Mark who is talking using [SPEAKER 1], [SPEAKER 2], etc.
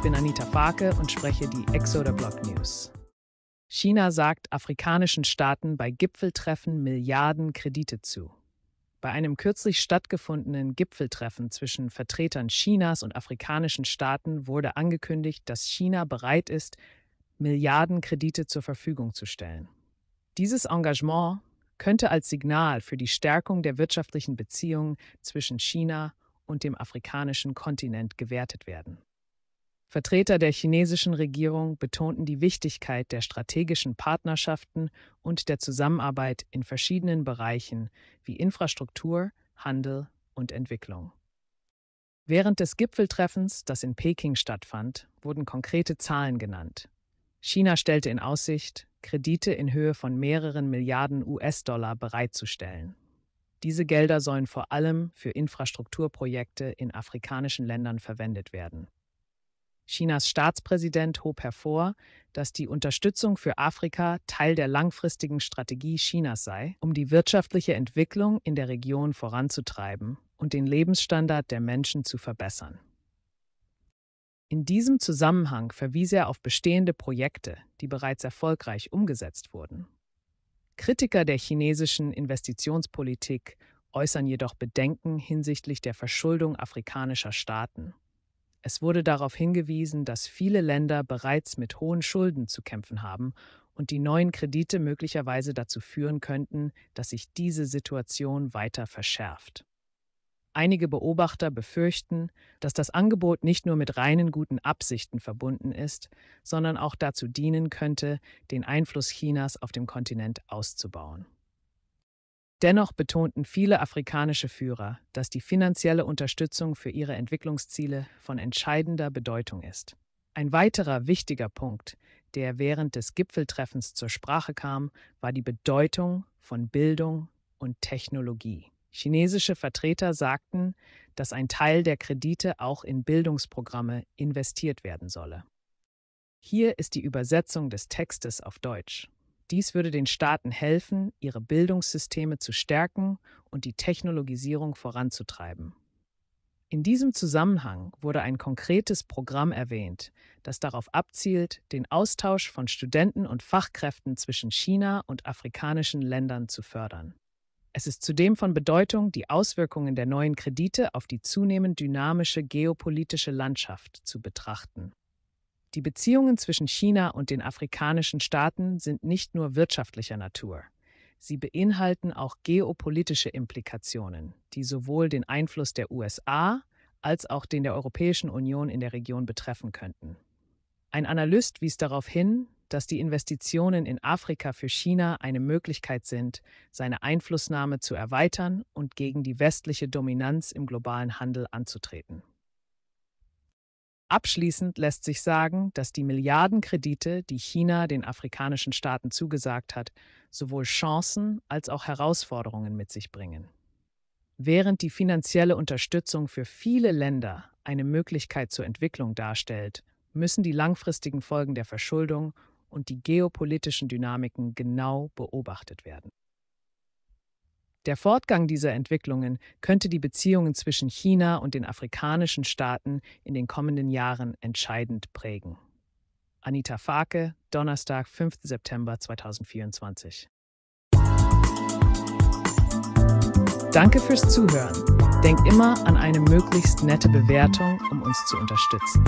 [SPEAKER 1] Ich bin Anita Farke und spreche die Exoder Block News. China sagt afrikanischen Staaten bei Gipfeltreffen Milliarden Kredite zu. Bei einem kürzlich stattgefundenen Gipfeltreffen zwischen Vertretern Chinas und afrikanischen Staaten wurde angekündigt, dass China bereit ist, Milliarden Kredite zur Verfügung zu stellen. Dieses Engagement könnte als Signal für die Stärkung der wirtschaftlichen Beziehungen zwischen China und dem afrikanischen Kontinent gewertet werden. Vertreter der chinesischen Regierung betonten die Wichtigkeit der strategischen Partnerschaften und der Zusammenarbeit in verschiedenen Bereichen wie Infrastruktur, Handel und Entwicklung. Während des Gipfeltreffens, das in Peking stattfand, wurden konkrete Zahlen genannt. China stellte in Aussicht, Kredite in Höhe von mehreren Milliarden US-Dollar bereitzustellen. Diese Gelder sollen vor allem für Infrastrukturprojekte in afrikanischen Ländern verwendet werden. Chinas Staatspräsident hob hervor, dass die Unterstützung für Afrika Teil der langfristigen Strategie Chinas sei, um die wirtschaftliche Entwicklung in der Region voranzutreiben und den Lebensstandard der Menschen zu verbessern. In diesem Zusammenhang verwies er auf bestehende Projekte, die bereits erfolgreich umgesetzt wurden. Kritiker der chinesischen Investitionspolitik äußern jedoch Bedenken hinsichtlich der Verschuldung afrikanischer Staaten es wurde darauf hingewiesen, dass viele Länder bereits mit hohen Schulden zu kämpfen haben und die neuen Kredite möglicherweise dazu führen könnten, dass sich diese Situation weiter verschärft. Einige Beobachter befürchten, dass das Angebot nicht nur mit reinen guten Absichten verbunden ist, sondern auch dazu dienen könnte, den Einfluss Chinas auf dem Kontinent auszubauen. Dennoch betonten viele afrikanische Führer, dass die finanzielle Unterstützung für ihre Entwicklungsziele von entscheidender Bedeutung ist. Ein weiterer wichtiger Punkt, der während des Gipfeltreffens zur Sprache kam, war die Bedeutung von Bildung und Technologie. Chinesische Vertreter sagten, dass ein Teil der Kredite auch in Bildungsprogramme investiert werden solle. Hier ist die Übersetzung des Textes auf Deutsch. Dies würde den Staaten helfen, ihre Bildungssysteme zu stärken und die Technologisierung voranzutreiben. In diesem Zusammenhang wurde ein konkretes Programm erwähnt, das darauf abzielt, den Austausch von Studenten und Fachkräften zwischen China und afrikanischen Ländern zu fördern. Es ist zudem von Bedeutung, die Auswirkungen der neuen Kredite auf die zunehmend dynamische geopolitische Landschaft zu betrachten. Die Beziehungen zwischen China und den afrikanischen Staaten sind nicht nur wirtschaftlicher Natur. Sie beinhalten auch geopolitische Implikationen, die sowohl den Einfluss der USA als auch den der Europäischen Union in der Region betreffen könnten. Ein Analyst wies darauf hin, dass die Investitionen in Afrika für China eine Möglichkeit sind, seine Einflussnahme zu erweitern und gegen die westliche Dominanz im globalen Handel anzutreten. Abschließend lässt sich sagen, dass die Milliardenkredite, die China den afrikanischen Staaten zugesagt hat, sowohl Chancen als auch Herausforderungen mit sich bringen. Während die finanzielle Unterstützung für viele Länder eine Möglichkeit zur Entwicklung darstellt, müssen die langfristigen Folgen der Verschuldung und die geopolitischen Dynamiken genau beobachtet werden. Der Fortgang dieser Entwicklungen könnte die Beziehungen zwischen China und den afrikanischen Staaten in den kommenden Jahren entscheidend prägen. Anita Farke, Donnerstag, 5. September 2024. Danke fürs Zuhören. Denk immer an eine möglichst nette Bewertung, um uns zu unterstützen.